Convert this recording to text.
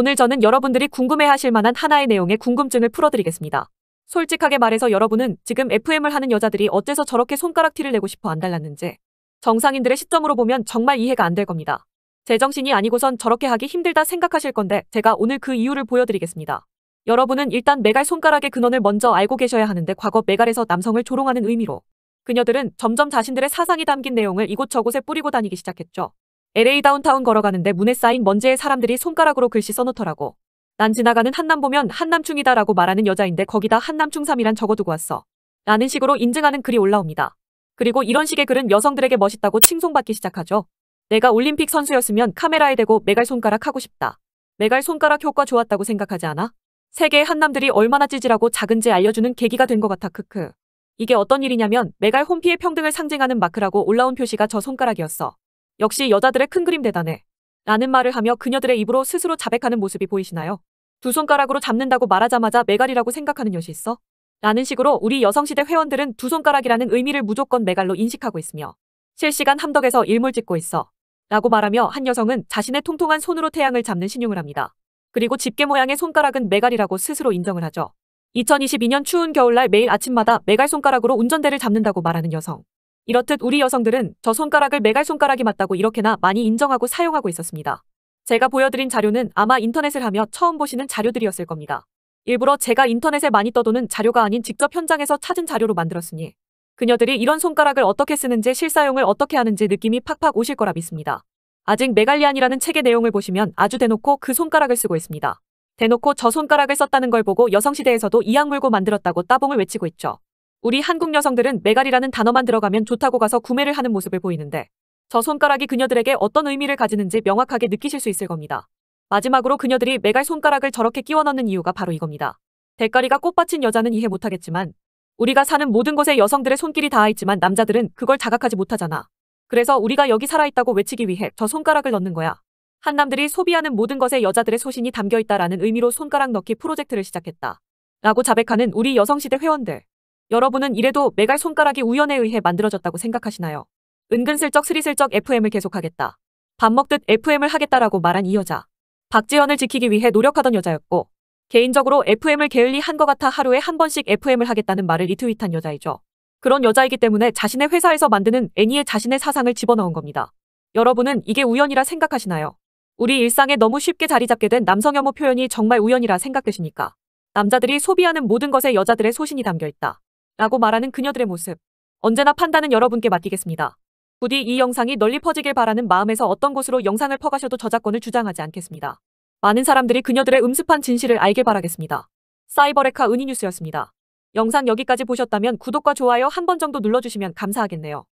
오늘 저는 여러분들이 궁금해하실 만한 하나의 내용의 궁금증을 풀어드리겠습니다. 솔직하게 말해서 여러분은 지금 FM을 하는 여자들이 어째서 저렇게 손가락 티를 내고 싶어 안 달랐는지 정상인들의 시점으로 보면 정말 이해가 안 될 겁니다. 제정신이 아니고선 저렇게 하기 힘들다 생각하실 건데 제가 오늘 그 이유를 보여드리겠습니다. 여러분은 일단 메갈 손가락의 근원을 먼저 알고 계셔야 하는데 과거 메갈에서 남성을 조롱하는 의미로 그녀들은 점점 자신들의 사상이 담긴 내용을 이곳저곳에 뿌리고 다니기 시작했죠. LA 다운타운 걸어가는데 문에 쌓인 먼지에 사람들이 손가락으로 글씨 써놓더라고. 난 지나가는 한남 보면 한남충이다라고 말하는 여자인데 거기다 한남충삼이란 적어두고 왔어. 라는 식으로 인증하는 글이 올라옵니다. 그리고 이런 식의 글은 여성들에게 멋있다고 칭송받기 시작하죠. 내가 올림픽 선수였으면 카메라에 대고 메갈 손가락 하고 싶다. 메갈 손가락 효과 좋았다고 생각하지 않아? 세계의 한남들이 얼마나 찌질하고 작은지 알려주는 계기가 된 것 같아 크크. 이게 어떤 일이냐면 메갈 홈피의 평등을 상징하는 마크라고 올라온 표시가 저 손가락이었어. 역시 여자들의 큰 그림 대단해. 라는 말을 하며 그녀들의 입으로 스스로 자백하는 모습이 보이시나요? 두 손가락으로 잡는다고 말하자마자 메갈이라고 생각하는 여시 있어? 라는 식으로 우리 여성시대 회원들은 두 손가락이라는 의미를 무조건 메갈로 인식하고 있으며 실시간 함덕에서 일몰 찍고 있어. 라고 말하며 한 여성은 자신의 통통한 손으로 태양을 잡는 신용을 합니다. 그리고 집게 모양의 손가락은 메갈이라고 스스로 인정을 하죠. 2022년 추운 겨울날 매일 아침마다 메갈 손가락으로 운전대를 잡는다고 말하는 여성. 이렇듯 우리 여성들은 저 손가락을 메갈 손가락이 맞다고 이렇게나 많이 인정하고 사용하고 있었습니다. 제가 보여드린 자료는 아마 인터넷을 하며 처음 보시는 자료들이었을 겁니다. 일부러 제가 인터넷에 많이 떠도는 자료가 아닌 직접 현장에서 찾은 자료로 만들었으니 그녀들이 이런 손가락을 어떻게 쓰는지 실사용을 어떻게 하는지 느낌이 팍팍 오실 거라 믿습니다. 아직 메갈리안이라는 책의 내용을 보시면 아주 대놓고 그 손가락을 쓰고 있습니다. 대놓고 저 손가락을 썼다는 걸 보고 여성시대에서도 이악 물고 만들었다고 따봉을 외치고 있죠. 우리 한국 여성들은 메갈이라는 단어만 들어가면 좋다고 가서 구매를 하는 모습을 보이는데 저 손가락이 그녀들에게 어떤 의미를 가지는지 명확하게 느끼실 수 있을 겁니다. 마지막으로 그녀들이 메갈 손가락을 저렇게 끼워 넣는 이유가 바로 이겁니다. 대가리가 꽃받친 여자는 이해 못하겠지만 우리가 사는 모든 것에 여성들의 손길이 닿아 있지만 남자들은 그걸 자각하지 못하잖아. 그래서 우리가 여기 살아있다고 외치기 위해 저 손가락을 넣는 거야. 한남들이 소비하는 모든 것에 여자들의 소신이 담겨있다라는 의미로 손가락 넣기 프로젝트를 시작했다. 라고 자백하는 우리 여성시대 회원들. 여러분은 이래도 메갈 손가락이 우연에 의해 만들어졌다고 생각하시나요? 은근슬쩍 스리슬쩍 FM을 계속하겠다. 밥 먹듯 FM을 하겠다라고 말한 이 여자. 박지연을 지키기 위해 노력하던 여자였고 개인적으로 FM을 게을리 한 것 같아 하루에 한 번씩 FM을 하겠다는 말을 리트윗한 여자이죠. 그런 여자이기 때문에 자신의 회사에서 만드는 애니에 자신의 사상을 집어넣은 겁니다. 여러분은 이게 우연이라 생각하시나요? 우리 일상에 너무 쉽게 자리 잡게 된 남성 혐오 표현이 정말 우연이라 생각되십니까? 남자들이 소비하는 모든 것에 여자들의 소신이 담겨 있다. 라고 말하는 그녀들의 모습. 언제나 판단은 여러분께 맡기겠습니다. 부디 이 영상이 널리 퍼지길 바라는 마음에서 어떤 곳으로 영상을 퍼가셔도 저작권을 주장하지 않겠습니다. 많은 사람들이 그녀들의 음습한 진실을 알길 바라겠습니다. 사이버레카 은희뉴스였습니다. 영상 여기까지 보셨다면 구독과 좋아요 한 번 정도 눌러주시면 감사하겠네요.